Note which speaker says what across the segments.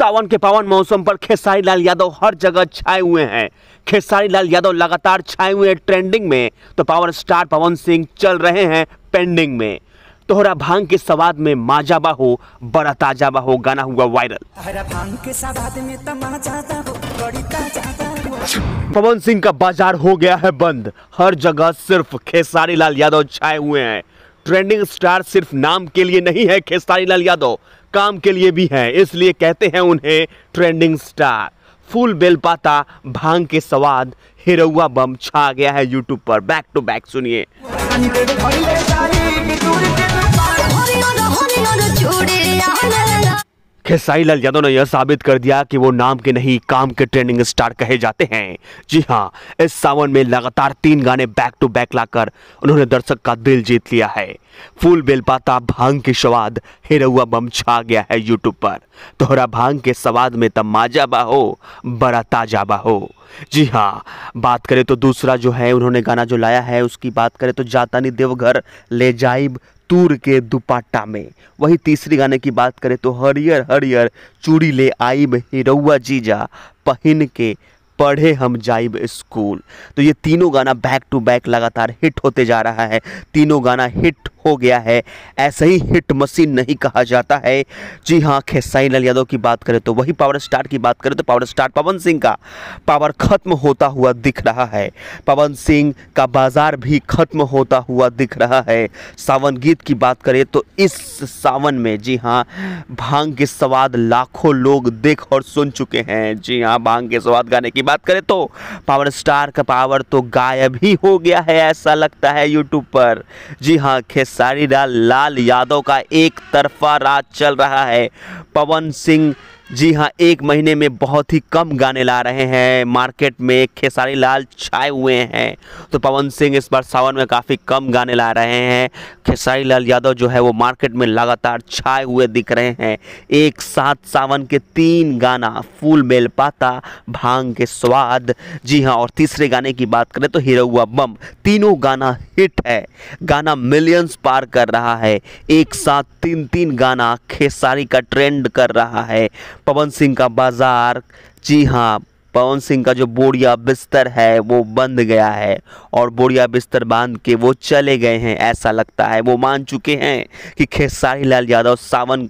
Speaker 1: सावन के पावन मौसम पर खेसारी लाल यादव हर जगह छाए हुए हैं खेसारी लाल यादव लगातार छाए हुए हैं ट्रेंडिंग में तो पावर स्टार पवन सिंह चल रहे हैं पेंडिंग में तोहरा भांग के सवाद में माजा बाहो बड़ा ताजा बाहो गाना हुआ वायरल तो पवन सिंह का बाजार हो गया है बंद हर जगह सिर्फ खेसारी लाल यादव छाए हुए हैं ट्रेंडिंग स्टार सिर्फ नाम के लिए नहीं है खेसारी लाल यादव काम के लिए भी हैं इसलिए कहते हैं उन्हें ट्रेंडिंग स्टार फूल बेलपाता भांग के स्वाद हिरुआ बम छा गया है यूट्यूब पर बैक टू बैक सुनिए खेसाई लाल यादव ने यह साबित कर दिया कि वो नाम के नहीं काम के ट्रेंडिंग स्टार कहे जाते हैं जी हाँ इस सावन में लगातार तीन गाने बैक टू बैक लाकर उन्होंने दर्शक का दिल जीत लिया है फूल बेलपाता भांग की स्वाद हिरुआ बम छा गया है यूट्यूब पर तोहरा भांग के स्वाद में तब माजा बाहो बड़ा ताजा बाहो जी हाँ बात करें तो दूसरा जो है उन्होंने गाना जो लाया है उसकी बात करें तो जातानी देवघर ले जाइब तूर के दुपाटा में वही तीसरी गाने की बात करें तो हरियर हरियर चूड़ी ले आइब रउआ जीजा पहन के पढ़े हम जाइब स्कूल तो ये तीनों गाना बैक टू बैक लगातार हिट होते जा रहा है तीनों गाना हिट हो गया है ऐसे ही हिट मशीन नहीं कहा जाता है जी हाँ खेसाई लाल यादव की बात करें तो वही पावर स्टार की बात करें तो पावर स्टार पवन सिंह का पावर खत्म होता हुआ दिख रहा है पवन सिंह का बाजार भी खत्म होता हुआ दिख रहा है सावन गीत की बात करें तो इस सावन में जी हाँ भांग के स्वाद लाखों लोग देख और सुन चुके हैं जी हाँ भांग के स्वाद गाने की बात करें तो पावर स्टार का पावर तो गायब ही हो गया है ऐसा लगता है यूट्यूब पर जी हाँ खेस लाल यादव का एक तरफा राज चल रहा है पवन सिंह जी हाँ एक महीने में बहुत ही कम गाने ला रहे हैं मार्केट में खेसारी लाल छाए हुए हैं तो पवन सिंह इस बार सावन में काफ़ी कम गाने ला रहे हैं खेसारी लाल यादव जो है वो मार्केट में लगातार छाए हुए दिख रहे हैं एक साथ सावन के तीन गाना फूल बेल पाता भांग के स्वाद जी हाँ और तीसरे गाने की बात करें तो हीरो हुआ बम तीनों गाना हिट है गाना मिलियंस पार कर रहा है एक साथ तीन तीन गाना खेसारी का ट्रेंड कर रहा है पवन सिंह का बाज़ार जी हाँ पवन सिंह का जो बोरिया बिस्तर है वो बंद गया है और बोरिया बिस्तर बांध के वो चले गए हैं ऐसा लगता है वो मान चुके हैं कि खेसारी लाल यादव सावन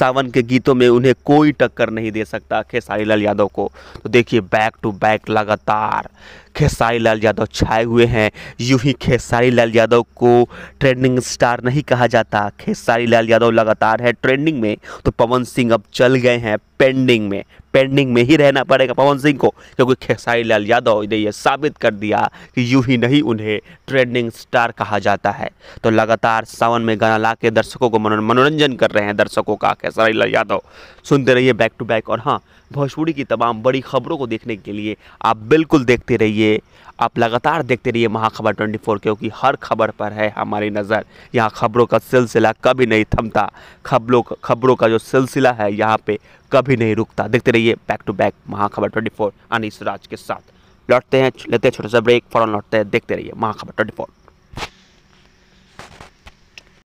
Speaker 1: सावन के गीतों में उन्हें कोई टक्कर नहीं दे सकता खेसारी लाल यादव को तो देखिए बैक टू बैक लगातार खेसारी लाल यादव छाए हुए हैं यूं ही खेसारी लाल यादव को ट्रेंडिंग स्टार नहीं कहा जाता खेसारी लाल यादव लगातार है ट्रेंडिंग में तो पवन सिंह अब चल गए हैं पेंडिंग में पेंडिंग में ही रहना पड़ेगा पवन सिंह को क्योंकि खेसारी लाल यादव ने यह साबित कर दिया कि यूं ही नहीं उन्हें ट्रेंडिंग स्टार कहा जाता है तो लगातार सावन में गाना ला के दर्शकों को मनोरंजन कर रहे हैं दर्शकों का खेसारी लाल यादव सुनते रहिए बैक टू बैक और हाँ भोजपुरी की तमाम बड़ी खबरों को देखने के लिए आप बिल्कुल देखते रहिए रहिए आप लगातार देखते रहिए महाखबर 24 क्योंकि हर खबर पर है हमारी नज़र यहाँ खबरों का सिलसिला कभी नहीं थमता खबरों खबरों का जो सिलसिला है यहाँ पे कभी नहीं रुकता देखते रहिए बैक टू बैक महाखबर 24 अनिस राज के साथ लौटते हैं लेते हैं छोटा सा ब्रेक फ़ौरन लौटते हैं देखते रहिए महाखबर ट्वेंटी